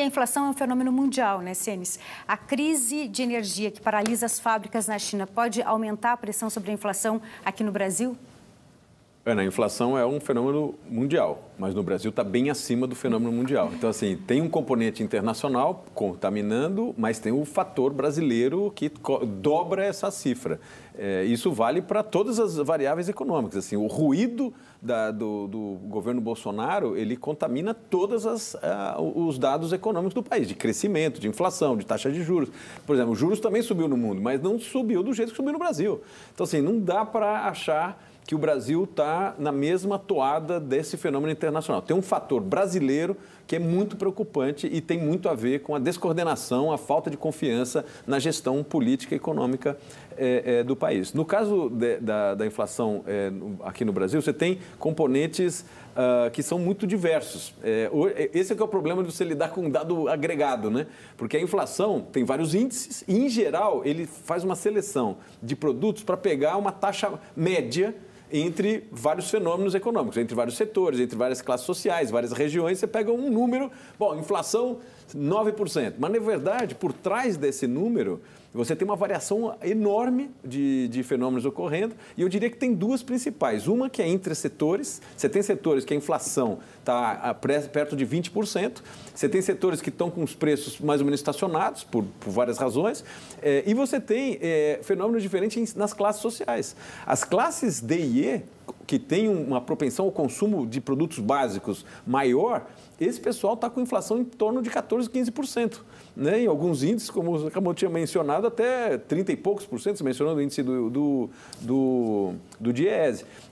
E a inflação é um fenômeno mundial, né, Senes? A crise de energia que paralisa as fábricas na China pode aumentar a pressão sobre a inflação aqui no Brasil? Ana, é, a inflação é um fenômeno mundial, mas no Brasil está bem acima do fenômeno mundial. Então, assim, tem um componente internacional contaminando, mas tem o fator brasileiro que dobra essa cifra. É, isso vale para todas as variáveis econômicas. Assim, o ruído da, do, do, governo Bolsonaro ele contamina todos uh, os dados econômicos do país, de crescimento, de inflação, de taxa de juros. Por exemplo, juros também subiu no mundo, mas não subiu do jeito que subiu no Brasil. Então, assim, não dá para achar que o Brasil está na mesma toada desse fenômeno internacional. Tem um fator brasileiro que é muito preocupante e tem muito a ver com a descoordenação, a falta de confiança na gestão política e econômica é, é, do país. No caso de, da, da, inflação é, aqui no Brasil, você tem componentes uh, que são muito diversos. esse é que é o problema de você lidar com um dado agregado, né? Porque a inflação tem vários índices e, em geral, ele faz uma seleção de produtos para pegar uma taxa média entre vários fenômenos econômicos, entre vários setores, entre várias classes sociais, várias regiões, você pega um número, bom, inflação 9%, mas na verdade, por trás desse número, você tem uma variação enorme de, de fenômenos ocorrendo e eu diria que tem duas principais. Uma que é entre setores, você tem setores que a inflação está perto de 20%, você tem setores que estão com os preços mais ou menos estacionados por, por várias razões é, e você tem é, fenômenos diferentes nas classes sociais. As classes D e que tem uma propensão ao consumo de produtos básicos maior esse pessoal está com inflação em torno de 14%, 15%. Né? Em alguns índices, como o acabou tinha mencionado, até 30 e poucos por cento, mencionando o índice do, do, do, do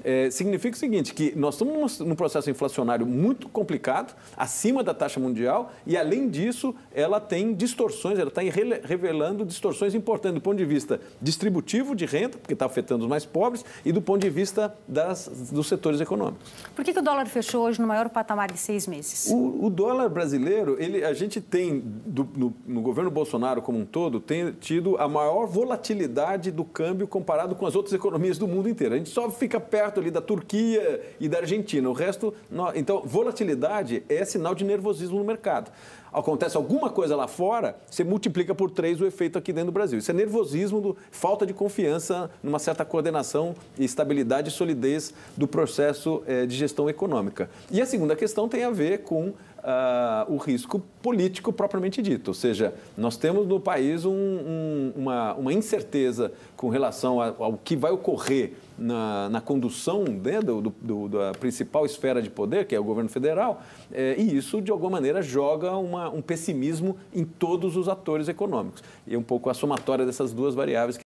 É, significa o seguinte, que nós estamos num processo inflacionário muito complicado, acima da taxa mundial, e além disso, ela tem distorções, ela está revelando distorções importantes do ponto de vista distributivo de renda, porque está afetando os mais pobres, e do ponto de vista das, dos setores econômicos. Por que, que o dólar fechou hoje no maior patamar de seis meses? O o, dólar brasileiro, ele, a gente tem, do, no, no, governo Bolsonaro como um todo, tem tido a maior volatilidade do câmbio comparado com as outras economias do mundo inteiro. A gente só fica perto ali da Turquia e da Argentina. O resto, não, então, volatilidade é sinal de nervosismo no mercado acontece alguma coisa lá fora, você multiplica por três o efeito aqui dentro do Brasil. Isso é nervosismo, do, falta de confiança numa certa coordenação, estabilidade e solidez do processo é, de gestão econômica. E a segunda questão tem a ver com uh, o risco político propriamente dito. Ou seja, nós temos no país um, um, uma, uma, incerteza com relação ao que vai ocorrer na, na condução né, do, do, da principal esfera de poder, que é o governo federal, eh, e isso, de alguma maneira, joga uma, um pessimismo em todos os atores econômicos. E é um pouco a somatória dessas duas variáveis. Que